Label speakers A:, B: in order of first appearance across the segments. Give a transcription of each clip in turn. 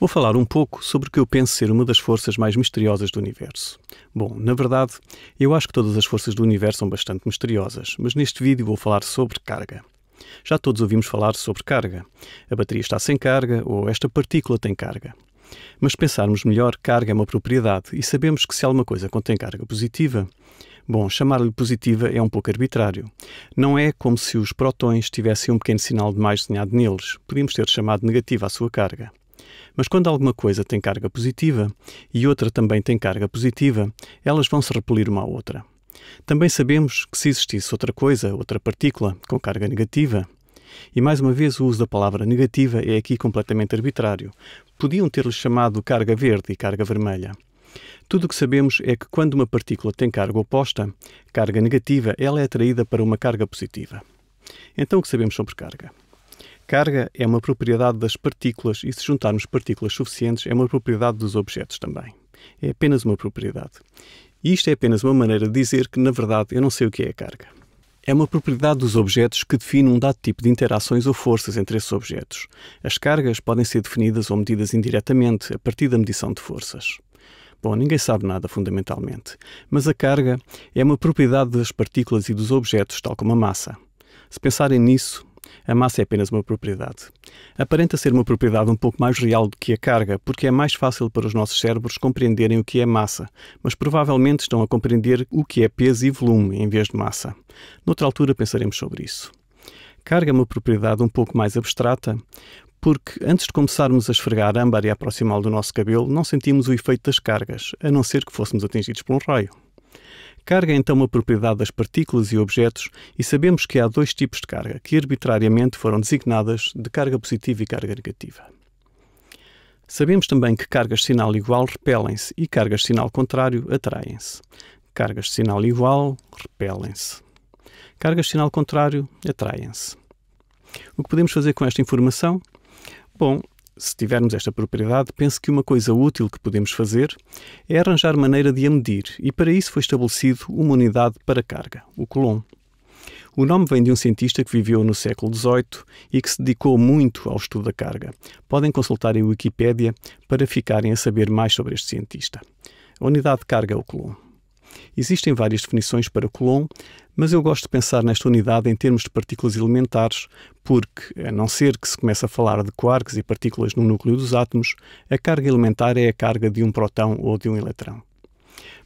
A: Vou falar um pouco sobre o que eu penso ser uma das forças mais misteriosas do universo. Bom, na verdade, eu acho que todas as forças do universo são bastante misteriosas, mas neste vídeo vou falar sobre carga. Já todos ouvimos falar sobre carga. A bateria está sem carga ou esta partícula tem carga. Mas pensarmos melhor, carga é uma propriedade e sabemos que se alguma coisa contém carga positiva, bom, chamar-lhe positiva é um pouco arbitrário. Não é como se os protões tivessem um pequeno sinal de mais desenhado neles. Podíamos ter chamado negativa a sua carga. Mas quando alguma coisa tem carga positiva e outra também tem carga positiva, elas vão se repelir uma à outra. Também sabemos que se existisse outra coisa, outra partícula, com carga negativa, e mais uma vez o uso da palavra negativa é aqui completamente arbitrário. Podiam ter-lhe chamado carga verde e carga vermelha. Tudo o que sabemos é que quando uma partícula tem carga oposta, carga negativa, ela é atraída para uma carga positiva. Então o que sabemos sobre carga? Carga é uma propriedade das partículas e, se juntarmos partículas suficientes, é uma propriedade dos objetos também. É apenas uma propriedade. E isto é apenas uma maneira de dizer que, na verdade, eu não sei o que é a carga. É uma propriedade dos objetos que define um dado tipo de interações ou forças entre esses objetos. As cargas podem ser definidas ou medidas indiretamente a partir da medição de forças. Bom, ninguém sabe nada fundamentalmente, mas a carga é uma propriedade das partículas e dos objetos, tal como a massa. Se pensarem nisso, a massa é apenas uma propriedade. Aparenta ser uma propriedade um pouco mais real do que a carga, porque é mais fácil para os nossos cérebros compreenderem o que é massa, mas provavelmente estão a compreender o que é peso e volume em vez de massa. Noutra altura pensaremos sobre isso. Carga é uma propriedade um pouco mais abstrata, porque antes de começarmos a esfregar âmbar e a aproximá-lo do nosso cabelo, não sentimos o efeito das cargas, a não ser que fôssemos atingidos por um raio. Carga é então uma propriedade das partículas e objetos e sabemos que há dois tipos de carga, que arbitrariamente foram designadas de carga positiva e carga negativa. Sabemos também que cargas de sinal igual repelem-se e cargas de sinal contrário atraem-se. Cargas de sinal igual repelem-se. Cargas de sinal contrário atraem-se. O que podemos fazer com esta informação? Bom, se tivermos esta propriedade, penso que uma coisa útil que podemos fazer é arranjar maneira de a medir, e para isso foi estabelecido uma unidade para carga, o Coulomb. O nome vem de um cientista que viveu no século XVIII e que se dedicou muito ao estudo da carga. Podem consultar a Wikipédia para ficarem a saber mais sobre este cientista. A unidade de carga é o Coulomb. Existem várias definições para Coulomb, mas eu gosto de pensar nesta unidade em termos de partículas elementares, porque, a não ser que se comece a falar de quarks e partículas no núcleo dos átomos, a carga elementar é a carga de um próton ou de um eletrão.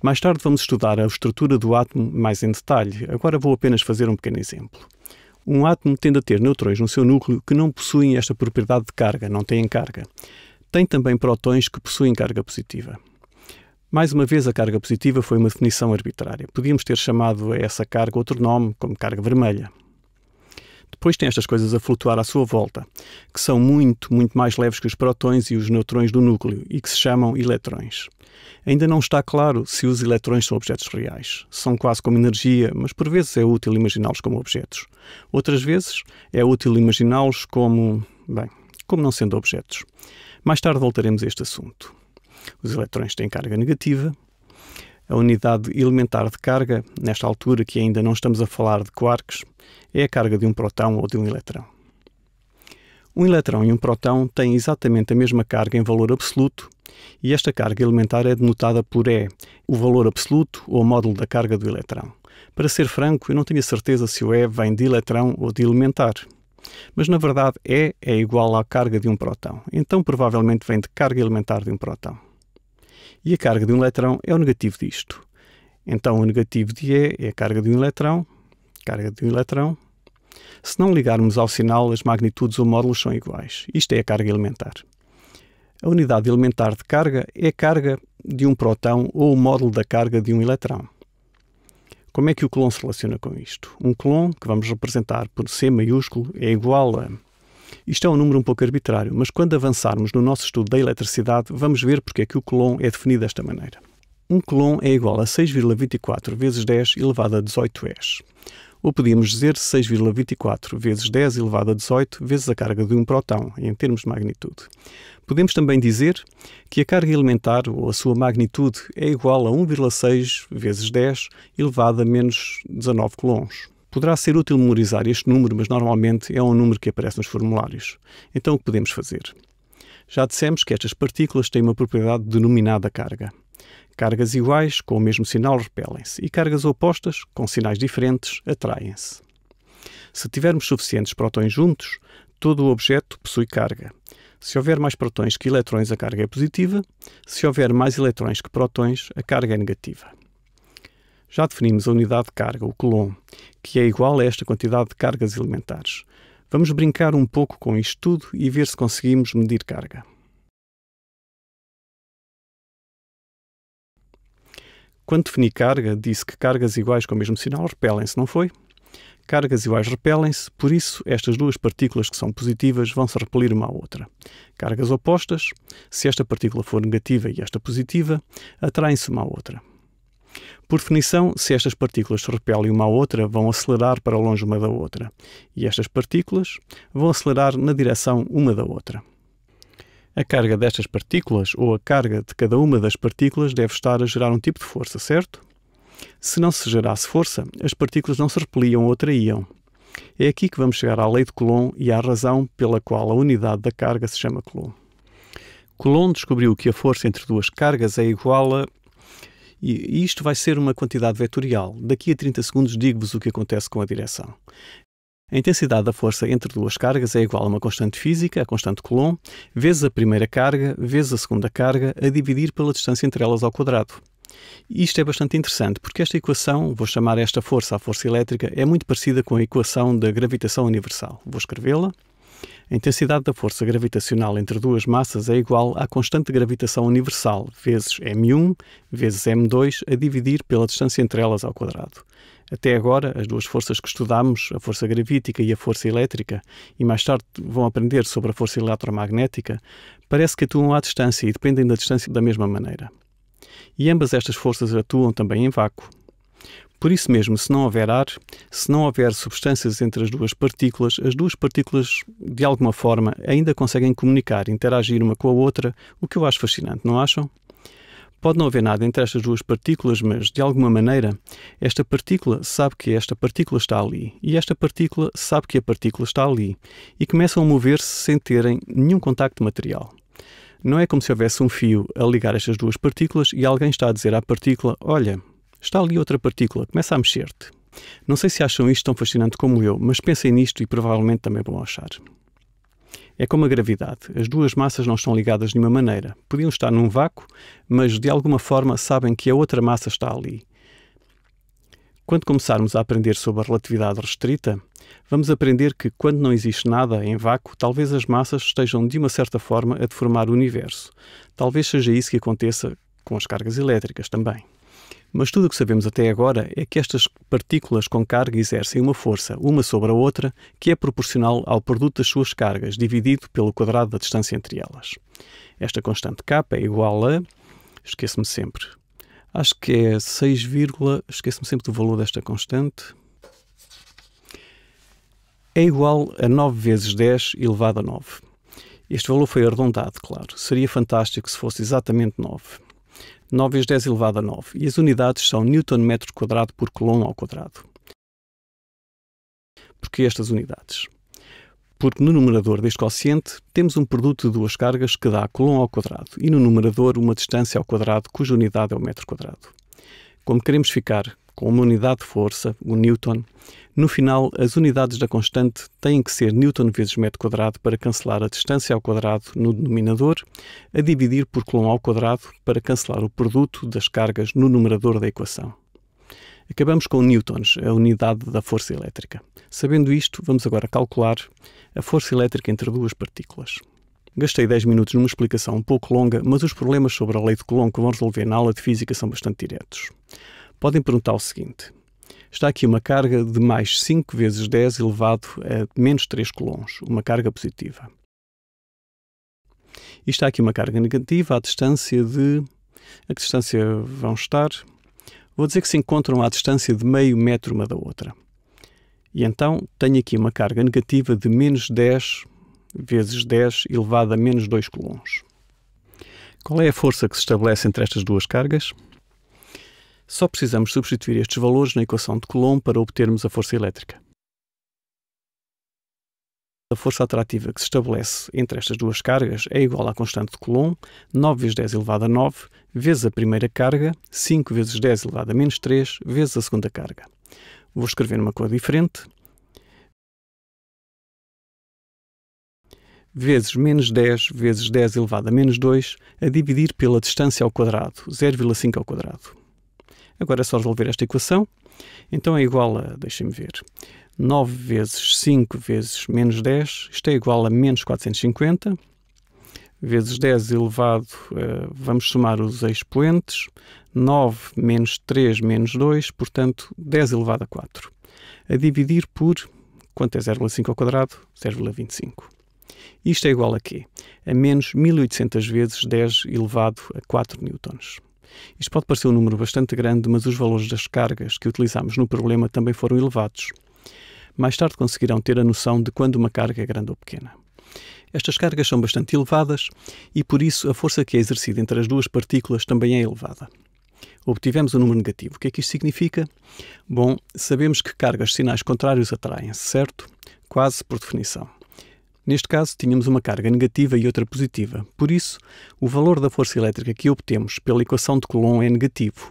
A: Mais tarde vamos estudar a estrutura do átomo mais em detalhe, agora vou apenas fazer um pequeno exemplo. Um átomo tende a ter neutrões no seu núcleo que não possuem esta propriedade de carga, não têm carga. Tem também protões que possuem carga positiva. Mais uma vez, a carga positiva foi uma definição arbitrária. Podíamos ter chamado a essa carga outro nome, como carga vermelha. Depois tem estas coisas a flutuar à sua volta, que são muito, muito mais leves que os prótons e os neutrons do núcleo e que se chamam eletrões. Ainda não está claro se os eletrões são objetos reais. São quase como energia, mas por vezes é útil imaginá-los como objetos. Outras vezes é útil imaginá-los como, bem, como não sendo objetos. Mais tarde voltaremos a este assunto. Os eletrões têm carga negativa. A unidade elementar de carga, nesta altura que ainda não estamos a falar de quarks, é a carga de um próton ou de um eletrão. Um eletrão e um próton têm exatamente a mesma carga em valor absoluto e esta carga elementar é denotada por E, o valor absoluto ou módulo da carga do eletrão. Para ser franco, eu não tenho a certeza se o E vem de eletrão ou de elementar. Mas na verdade E é igual à carga de um próton, então provavelmente vem de carga elementar de um próton e a carga de um eletrão é o negativo disto. Então o negativo de E é a carga de um eletrão, carga de um elétron. Se não ligarmos ao sinal, as magnitudes ou módulos são iguais. Isto é a carga elementar. A unidade elementar de carga é a carga de um próton ou o módulo da carga de um eletrão. Como é que o clon se relaciona com isto? Um clon, que vamos representar por C maiúsculo, é igual a isto é um número um pouco arbitrário, mas quando avançarmos no nosso estudo da eletricidade, vamos ver porque é que o Coulomb é definido desta maneira. Um Coulomb é igual a 6,24 vezes 10 elevado a 18 es. Ou podíamos dizer 6,24 vezes 10 elevado a 18 vezes a carga de um próton, em termos de magnitude. Podemos também dizer que a carga elementar, ou a sua magnitude, é igual a 1,6 vezes 10 elevado a menos 19 coulombs. Poderá ser útil memorizar este número, mas normalmente é um número que aparece nos formulários. Então, o que podemos fazer? Já dissemos que estas partículas têm uma propriedade denominada carga. Cargas iguais, com o mesmo sinal, repelem-se, e cargas opostas, com sinais diferentes, atraem-se. Se tivermos suficientes prótons juntos, todo o objeto possui carga. Se houver mais prótons que eletrões, a carga é positiva. Se houver mais eletrões que prótons, a carga é negativa já definimos a unidade de carga, o coulomb, que é igual a esta quantidade de cargas elementares. Vamos brincar um pouco com isto tudo e ver se conseguimos medir carga. Quando defini carga, disse que cargas iguais com o mesmo sinal repelem-se, não foi? Cargas iguais repelem-se, por isso estas duas partículas que são positivas vão se repelir uma à outra. Cargas opostas, se esta partícula for negativa e esta positiva, atraem-se uma à outra. Por definição, se estas partículas se repelem uma à outra, vão acelerar para longe uma da outra, e estas partículas vão acelerar na direção uma da outra. A carga destas partículas, ou a carga de cada uma das partículas, deve estar a gerar um tipo de força, certo? Se não se gerasse força, as partículas não se repeliam ou atraíam. É aqui que vamos chegar à lei de Coulomb e à razão pela qual a unidade da carga se chama Coulomb. Coulomb descobriu que a força entre duas cargas é igual a e isto vai ser uma quantidade vetorial. Daqui a 30 segundos digo-vos o que acontece com a direção. A intensidade da força entre duas cargas é igual a uma constante física, a constante Coulomb, vezes a primeira carga, vezes a segunda carga, a dividir pela distância entre elas ao quadrado. Isto é bastante interessante porque esta equação, vou chamar esta força a força elétrica, é muito parecida com a equação da gravitação universal. Vou escrevê-la. A intensidade da força gravitacional entre duas massas é igual à constante de gravitação universal, vezes m1 vezes m2, a dividir pela distância entre elas ao quadrado. Até agora, as duas forças que estudamos, a força gravítica e a força elétrica, e mais tarde vão aprender sobre a força eletromagnética, parece que atuam à distância e dependem da distância da mesma maneira. E ambas estas forças atuam também em vácuo. Por isso mesmo, se não houver ar, se não houver substâncias entre as duas partículas, as duas partículas, de alguma forma, ainda conseguem comunicar, interagir uma com a outra, o que eu acho fascinante, não acham? Pode não haver nada entre estas duas partículas, mas, de alguma maneira, esta partícula sabe que esta partícula está ali, e esta partícula sabe que a partícula está ali, e começam a mover-se sem terem nenhum contacto material. Não é como se houvesse um fio a ligar estas duas partículas e alguém está a dizer à partícula: Olha, Está ali outra partícula, começa a mexer-te. Não sei se acham isto tão fascinante como eu, mas pensem nisto e provavelmente também vão achar. É como a gravidade. As duas massas não estão ligadas de nenhuma maneira. Podiam estar num vácuo, mas de alguma forma sabem que a outra massa está ali. Quando começarmos a aprender sobre a relatividade restrita, vamos aprender que, quando não existe nada em vácuo, talvez as massas estejam de uma certa forma a deformar o universo. Talvez seja isso que aconteça com as cargas elétricas também. Mas tudo o que sabemos até agora é que estas partículas com carga exercem uma força, uma sobre a outra, que é proporcional ao produto das suas cargas, dividido pelo quadrado da distância entre elas. Esta constante K é igual a. Esqueço-me sempre. Acho que é 6, esqueço-me sempre do valor desta constante. É igual a 9 vezes 10 elevado a 9. Este valor foi arredondado, claro. Seria fantástico se fosse exatamente 9. 9 vezes 10 elevado a 9, e as unidades são newton metro quadrado por Coulomb ao quadrado. Porque estas unidades? Porque no numerador deste quociente temos um produto de duas cargas que dá Coulomb ao quadrado e no numerador uma distância ao quadrado cuja unidade é o metro quadrado. Como queremos ficar com uma unidade de força, o newton. No final, as unidades da constante têm que ser newton vezes metro quadrado para cancelar a distância ao quadrado no denominador, a dividir por Coulomb ao quadrado para cancelar o produto das cargas no numerador da equação. Acabamos com newtons, a unidade da força elétrica. Sabendo isto, vamos agora calcular a força elétrica entre duas partículas. Gastei 10 minutos numa explicação um pouco longa, mas os problemas sobre a lei de Coulomb que vão resolver na aula de física são bastante diretos podem perguntar o seguinte. Está aqui uma carga de mais 5 vezes 10 elevado a menos 3 colons, uma carga positiva. E está aqui uma carga negativa à distância de... A que distância vão estar? Vou dizer que se encontram à distância de meio metro uma da outra. E então tenho aqui uma carga negativa de menos 10 vezes 10 elevado a menos 2 colons. Qual é a força que se estabelece entre estas duas cargas? Só precisamos substituir estes valores na equação de Coulomb para obtermos a força elétrica. A força atrativa que se estabelece entre estas duas cargas é igual à constante de Coulomb, 9 vezes 10 elevado a 9, vezes a primeira carga, 5 vezes 10 elevado a menos 3, vezes a segunda carga. Vou escrever numa cor diferente. vezes menos 10 vezes 10 elevado a menos 2, a dividir pela distância ao quadrado, 0,5 ao quadrado. Agora é só resolver esta equação. Então é igual a, deixem-me ver, 9 vezes 5 vezes menos 10, isto é igual a menos 450, vezes 10 elevado, eh, vamos somar os expoentes, 9 menos 3 menos 2, portanto 10 elevado a 4. A dividir por, quanto é 0,5 ao quadrado? 0,25. Isto é igual a quê? A menos 1800 vezes 10 elevado a 4 newtons. Isto pode parecer um número bastante grande, mas os valores das cargas que utilizámos no problema também foram elevados. Mais tarde conseguirão ter a noção de quando uma carga é grande ou pequena. Estas cargas são bastante elevadas e, por isso, a força que é exercida entre as duas partículas também é elevada. Obtivemos o um número negativo. O que é que isto significa? Bom, sabemos que cargas sinais contrários atraem-se, certo? Quase por definição. Neste caso, tínhamos uma carga negativa e outra positiva. Por isso, o valor da força elétrica que obtemos pela equação de Coulomb é negativo.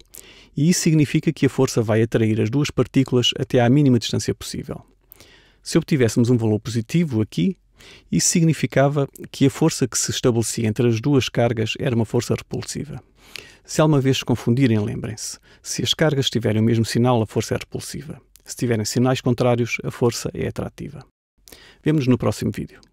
A: E isso significa que a força vai atrair as duas partículas até à mínima distância possível. Se obtivéssemos um valor positivo aqui, isso significava que a força que se estabelecia entre as duas cargas era uma força repulsiva. Se alguma vez se confundirem, lembrem-se: se as cargas tiverem o mesmo sinal, a força é repulsiva. Se tiverem sinais contrários, a força é atrativa. Vemo-nos no próximo vídeo.